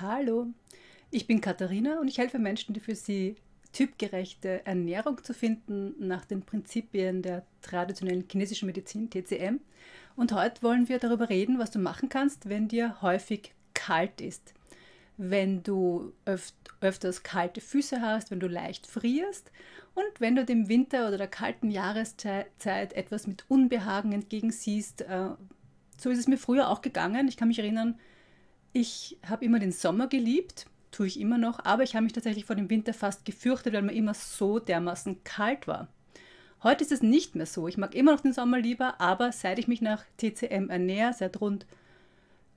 Hallo, ich bin Katharina und ich helfe Menschen, die für sie typgerechte Ernährung zu finden nach den Prinzipien der traditionellen chinesischen Medizin, TCM. Und heute wollen wir darüber reden, was du machen kannst, wenn dir häufig kalt ist. Wenn du öf öfters kalte Füße hast, wenn du leicht frierst und wenn du dem Winter oder der kalten Jahreszeit etwas mit Unbehagen entgegensiehst. Äh, so ist es mir früher auch gegangen. Ich kann mich erinnern, ich habe immer den Sommer geliebt, tue ich immer noch, aber ich habe mich tatsächlich vor dem Winter fast gefürchtet, weil mir immer so dermaßen kalt war. Heute ist es nicht mehr so. Ich mag immer noch den Sommer lieber, aber seit ich mich nach TCM ernähre, seit rund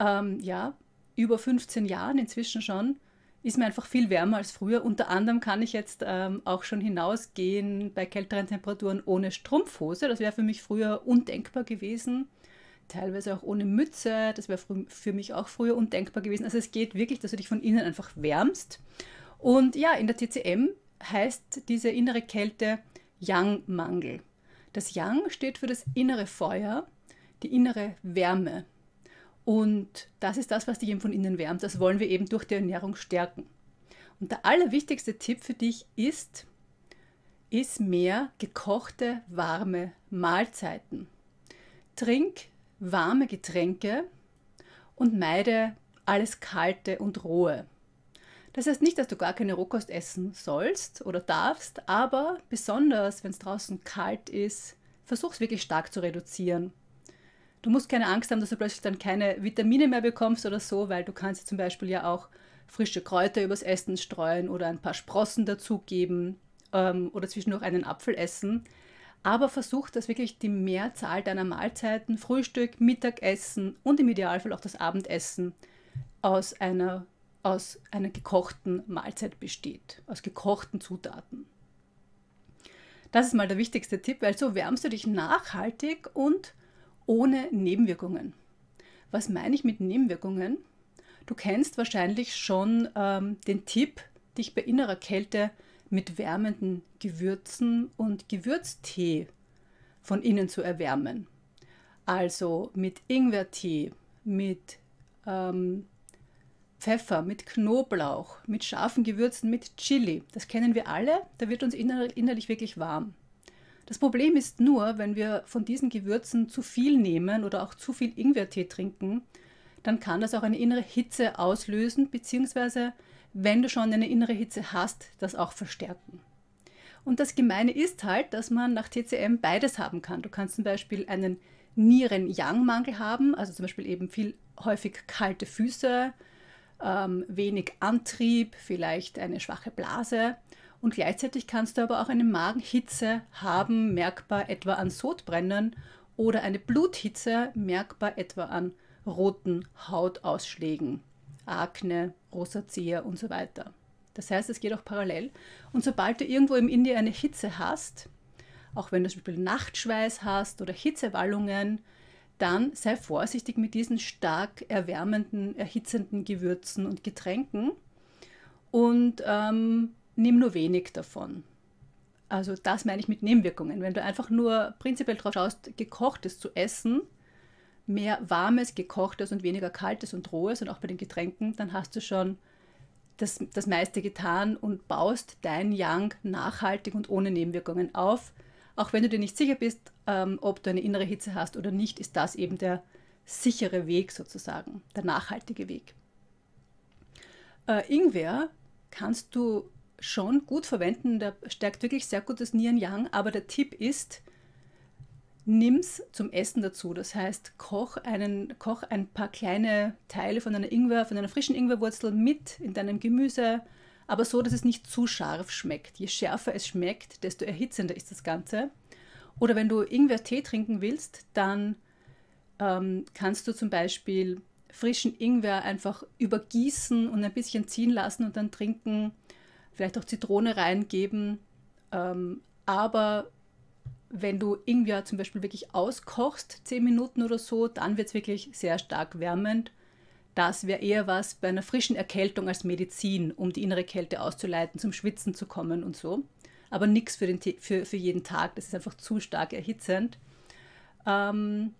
ähm, ja, über 15 Jahren inzwischen schon, ist mir einfach viel wärmer als früher. Unter anderem kann ich jetzt ähm, auch schon hinausgehen bei kälteren Temperaturen ohne Strumpfhose. Das wäre für mich früher undenkbar gewesen teilweise auch ohne Mütze. Das wäre für mich auch früher undenkbar gewesen. Also es geht wirklich, dass du dich von innen einfach wärmst. Und ja, in der TCM heißt diese innere Kälte Yang-Mangel. Das Yang steht für das innere Feuer, die innere Wärme. Und das ist das, was dich eben von innen wärmt. Das wollen wir eben durch die Ernährung stärken. Und der allerwichtigste Tipp für dich ist, ist mehr gekochte, warme Mahlzeiten. Trink warme Getränke und meide alles Kalte und Rohe. Das heißt nicht, dass du gar keine Rohkost essen sollst oder darfst, aber besonders, wenn es draußen kalt ist, versuch es wirklich stark zu reduzieren. Du musst keine Angst haben, dass du plötzlich dann keine Vitamine mehr bekommst oder so, weil du kannst zum Beispiel ja auch frische Kräuter übers Essen streuen oder ein paar Sprossen dazugeben ähm, oder zwischendurch einen Apfel essen aber versuch, dass wirklich die Mehrzahl deiner Mahlzeiten, Frühstück, Mittagessen und im Idealfall auch das Abendessen aus einer, aus einer gekochten Mahlzeit besteht, aus gekochten Zutaten. Das ist mal der wichtigste Tipp, weil so wärmst du dich nachhaltig und ohne Nebenwirkungen. Was meine ich mit Nebenwirkungen? Du kennst wahrscheinlich schon ähm, den Tipp, dich bei innerer Kälte zu mit wärmenden Gewürzen und Gewürztee von innen zu erwärmen. Also mit Ingwertee, mit ähm, Pfeffer, mit Knoblauch, mit scharfen Gewürzen, mit Chili. Das kennen wir alle, da wird uns inner innerlich wirklich warm. Das Problem ist nur, wenn wir von diesen Gewürzen zu viel nehmen oder auch zu viel Ingwertee trinken, dann kann das auch eine innere Hitze auslösen, beziehungsweise wenn du schon eine innere Hitze hast, das auch verstärken. Und das Gemeine ist halt, dass man nach TCM beides haben kann. Du kannst zum Beispiel einen Nieren-Yang-Mangel haben, also zum Beispiel eben viel häufig kalte Füße, ähm, wenig Antrieb, vielleicht eine schwache Blase. Und gleichzeitig kannst du aber auch eine Magenhitze haben, merkbar etwa an Sodbrennen oder eine Bluthitze, merkbar etwa an roten Hautausschlägen, Akne, Rosazea und so weiter. Das heißt, es geht auch parallel. Und sobald du irgendwo im Indien eine Hitze hast, auch wenn du zum Beispiel Nachtschweiß hast oder Hitzewallungen, dann sei vorsichtig mit diesen stark erwärmenden, erhitzenden Gewürzen und Getränken und ähm, nimm nur wenig davon. Also das meine ich mit Nebenwirkungen. Wenn du einfach nur prinzipiell drauf schaust, gekochtes zu essen, mehr warmes, gekochtes und weniger kaltes und rohes und auch bei den Getränken, dann hast du schon das, das meiste getan und baust dein Yang nachhaltig und ohne Nebenwirkungen auf. Auch wenn du dir nicht sicher bist, ähm, ob du eine innere Hitze hast oder nicht, ist das eben der sichere Weg sozusagen, der nachhaltige Weg. Äh, Ingwer kannst du schon gut verwenden, der stärkt wirklich sehr gut das Nieren-Yang, aber der Tipp ist, nimm's zum Essen dazu. Das heißt, koch, einen, koch ein paar kleine Teile von einer Ingwer, von einer frischen Ingwerwurzel mit in deinem Gemüse, aber so, dass es nicht zu scharf schmeckt. Je schärfer es schmeckt, desto erhitzender ist das Ganze. Oder wenn du Ingwer-Tee trinken willst, dann ähm, kannst du zum Beispiel frischen Ingwer einfach übergießen und ein bisschen ziehen lassen und dann trinken, vielleicht auch Zitrone reingeben. Ähm, aber wenn du Ingwer zum Beispiel wirklich auskochst, 10 Minuten oder so, dann wird es wirklich sehr stark wärmend. Das wäre eher was bei einer frischen Erkältung als Medizin, um die innere Kälte auszuleiten, zum Schwitzen zu kommen und so. Aber nichts für, für, für jeden Tag, das ist einfach zu stark erhitzend. Ähm,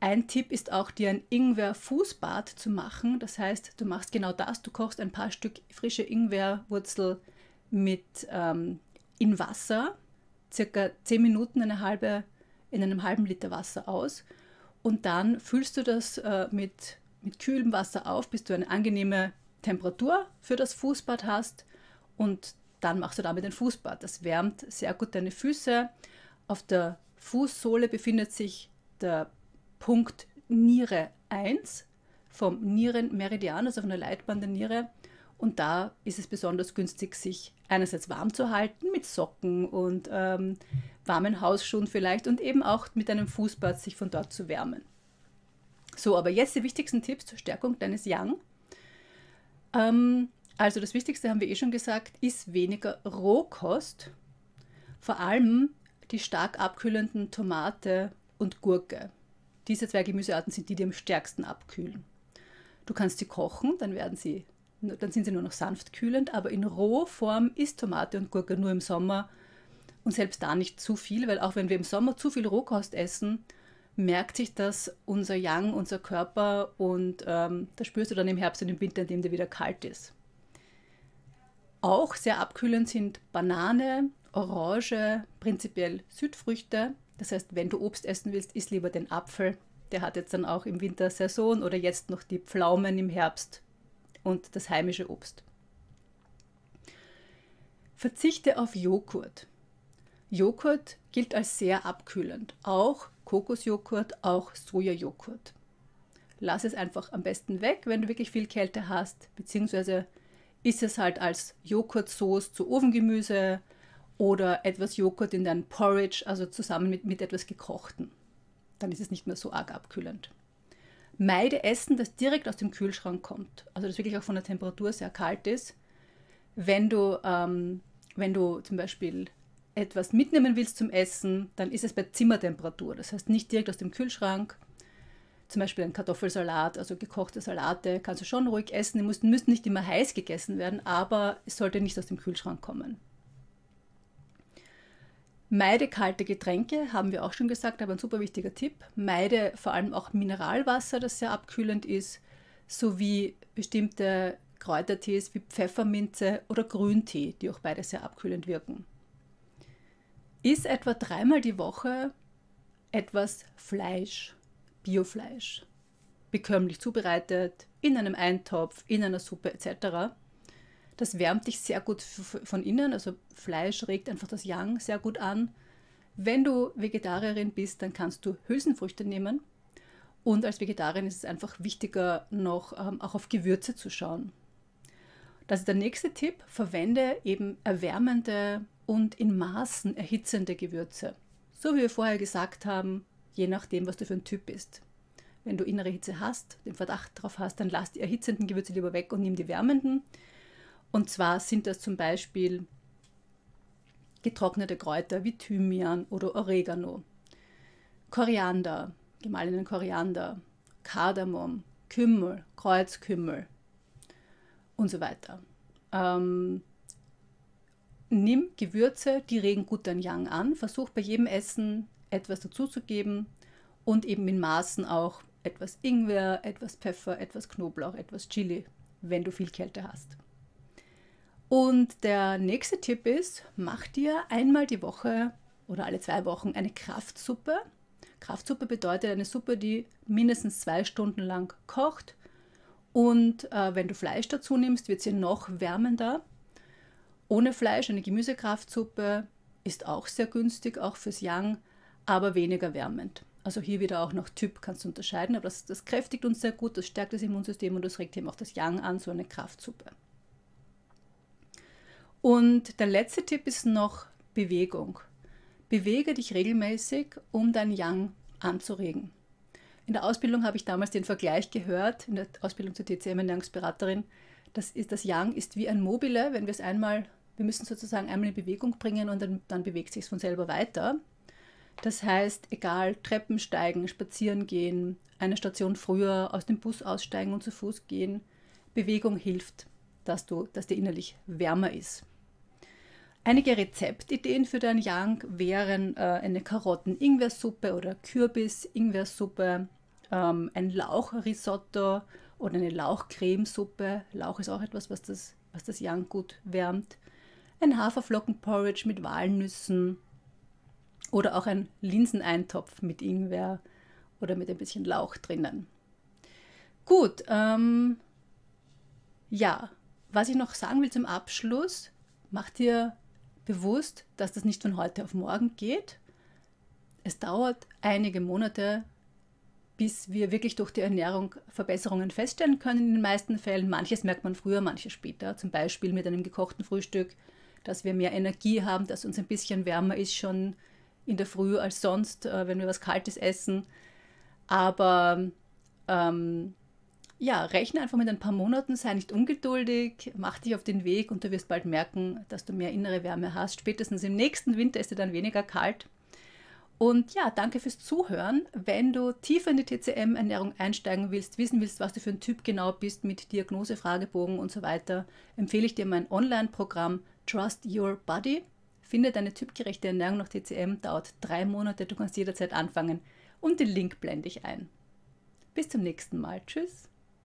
ein Tipp ist auch, dir ein Ingwer-Fußbad zu machen. Das heißt, du machst genau das, du kochst ein paar Stück frische Ingwerwurzel mit ähm, in Wasser circa 10 Minuten eine halbe, in einem halben Liter Wasser aus und dann füllst du das äh, mit, mit kühlem Wasser auf, bis du eine angenehme Temperatur für das Fußbad hast und dann machst du damit ein Fußbad. Das wärmt sehr gut deine Füße. Auf der Fußsohle befindet sich der Punkt Niere 1 vom Nierenmeridian, also von der Leitbahn der Niere. Und da ist es besonders günstig, sich einerseits warm zu halten mit Socken und ähm, warmen Hausschuhen vielleicht und eben auch mit einem Fußbad sich von dort zu wärmen. So, aber jetzt die wichtigsten Tipps zur Stärkung deines Yang. Ähm, also das Wichtigste haben wir eh schon gesagt, ist weniger Rohkost, vor allem die stark abkühlenden Tomate und Gurke. Diese zwei Gemüsearten sind die, die am stärksten abkühlen. Du kannst sie kochen, dann werden sie dann sind sie nur noch sanft kühlend, aber in Rohform ist Tomate und Gurke nur im Sommer und selbst da nicht zu viel, weil auch wenn wir im Sommer zu viel Rohkost essen, merkt sich das unser Yang, unser Körper und ähm, das spürst du dann im Herbst und im Winter, indem der wieder kalt ist. Auch sehr abkühlend sind Banane, Orange, prinzipiell Südfrüchte. Das heißt, wenn du Obst essen willst, isst lieber den Apfel. Der hat jetzt dann auch im Winter Saison oder jetzt noch die Pflaumen im Herbst und das heimische Obst. Verzichte auf Joghurt. Joghurt gilt als sehr abkühlend, auch Kokosjoghurt, auch Sojajoghurt. Lass es einfach am besten weg, wenn du wirklich viel Kälte hast, beziehungsweise isst es halt als Joghurtsoße zu Ofengemüse oder etwas Joghurt in dein Porridge, also zusammen mit, mit etwas Gekochten. Dann ist es nicht mehr so arg abkühlend meide Essen, das direkt aus dem Kühlschrank kommt. Also das wirklich auch von der Temperatur sehr kalt ist. Wenn du, ähm, wenn du zum Beispiel etwas mitnehmen willst zum Essen, dann ist es bei Zimmertemperatur. Das heißt nicht direkt aus dem Kühlschrank. Zum Beispiel ein Kartoffelsalat, also gekochte Salate, kannst du schon ruhig essen. Die müssen, müssen nicht immer heiß gegessen werden, aber es sollte nicht aus dem Kühlschrank kommen. Meide kalte Getränke, haben wir auch schon gesagt, aber ein super wichtiger Tipp. Meide vor allem auch Mineralwasser, das sehr abkühlend ist, sowie bestimmte Kräutertees wie Pfefferminze oder Grüntee, die auch beide sehr abkühlend wirken. Iss etwa dreimal die Woche etwas Fleisch, Biofleisch, bekömmlich zubereitet, in einem Eintopf, in einer Suppe etc. Das wärmt dich sehr gut von innen, also Fleisch regt einfach das Yang sehr gut an. Wenn du Vegetarierin bist, dann kannst du Hülsenfrüchte nehmen. Und als Vegetarierin ist es einfach wichtiger, noch ähm, auch auf Gewürze zu schauen. Das ist der nächste Tipp. Verwende eben erwärmende und in Maßen erhitzende Gewürze. So wie wir vorher gesagt haben, je nachdem, was du für ein Typ bist. Wenn du innere Hitze hast, den Verdacht darauf hast, dann lass die erhitzenden Gewürze lieber weg und nimm die wärmenden. Und zwar sind das zum Beispiel getrocknete Kräuter wie Thymian oder Oregano, Koriander, gemahlenen Koriander, Kardamom, Kümmel, Kreuzkümmel und so weiter. Ähm, nimm Gewürze, die regen gut dein Yang an. Versuch bei jedem Essen etwas dazuzugeben und eben in Maßen auch etwas Ingwer, etwas Pfeffer, etwas Knoblauch, etwas Chili, wenn du viel Kälte hast. Und der nächste Tipp ist, mach dir einmal die Woche oder alle zwei Wochen eine Kraftsuppe. Kraftsuppe bedeutet eine Suppe, die mindestens zwei Stunden lang kocht. Und äh, wenn du Fleisch dazu nimmst, wird sie noch wärmender. Ohne Fleisch eine Gemüsekraftsuppe ist auch sehr günstig, auch fürs Young, aber weniger wärmend. Also hier wieder auch noch Typ kannst du unterscheiden, aber das, das kräftigt uns sehr gut, das stärkt das Immunsystem und das regt eben auch das Yang an, so eine Kraftsuppe. Und der letzte Tipp ist noch Bewegung. Bewege dich regelmäßig, um dein Yang anzuregen. In der Ausbildung habe ich damals den Vergleich gehört, in der Ausbildung zur TCM Ernährungsberaterin, das, ist, das Yang ist wie ein Mobile, wenn wir es einmal, wir müssen sozusagen einmal in Bewegung bringen und dann, dann bewegt sich es von selber weiter. Das heißt, egal, Treppen steigen, spazieren gehen, eine Station früher aus dem Bus aussteigen und zu Fuß gehen, Bewegung hilft, dass, du, dass dir innerlich wärmer ist. Einige Rezeptideen für dein Yang wären äh, eine Karotten-Ingwersuppe oder Kürbis-Ingwersuppe, ähm, ein Lauchrisotto oder eine Lauchcremesuppe. Lauch ist auch etwas, was das, was das Yang gut wärmt. Ein Haferflockenporridge mit Walnüssen oder auch ein Linseneintopf mit Ingwer oder mit ein bisschen Lauch drinnen. Gut, ähm, ja, was ich noch sagen will zum Abschluss, mach dir bewusst, dass das nicht von heute auf morgen geht. Es dauert einige Monate, bis wir wirklich durch die Ernährung Verbesserungen feststellen können. In den meisten Fällen, manches merkt man früher, manches später. Zum Beispiel mit einem gekochten Frühstück, dass wir mehr Energie haben, dass uns ein bisschen wärmer ist schon in der Früh als sonst, äh, wenn wir was Kaltes essen. Aber ähm, ja, rechne einfach mit ein paar Monaten, sei nicht ungeduldig, mach dich auf den Weg und du wirst bald merken, dass du mehr innere Wärme hast. Spätestens im nächsten Winter ist dir dann weniger kalt. Und ja, danke fürs Zuhören. Wenn du tiefer in die TCM-Ernährung einsteigen willst, wissen willst, was du für ein Typ genau bist mit Diagnose, Fragebogen und so weiter, empfehle ich dir mein Online-Programm Trust Your Body. Finde deine typgerechte Ernährung nach TCM, dauert drei Monate, du kannst jederzeit anfangen und den Link blende ich ein. Bis zum nächsten Mal. Tschüss.